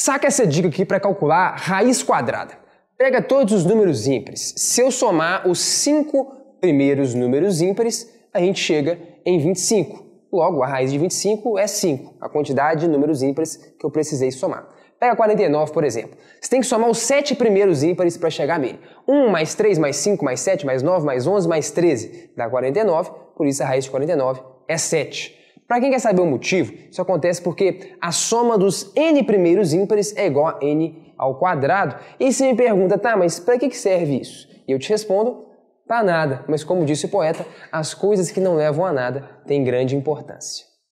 Saca essa dica aqui para calcular raiz quadrada. Pega todos os números ímpares. Se eu somar os cinco primeiros números ímpares, a gente chega em 25. Logo, a raiz de 25 é 5, a quantidade de números ímpares que eu precisei somar. Pega 49, por exemplo. Você tem que somar os 7 primeiros ímpares para chegar nele. 1 mais 3 mais 5 mais 7 mais 9 mais 11 mais 13 dá 49, por isso a raiz de 49 é 7. Para quem quer saber o motivo, isso acontece porque a soma dos n primeiros ímpares é igual a n ao quadrado. E se me pergunta, tá, mas para que serve isso? E eu te respondo, para nada. Mas como disse o poeta, as coisas que não levam a nada têm grande importância.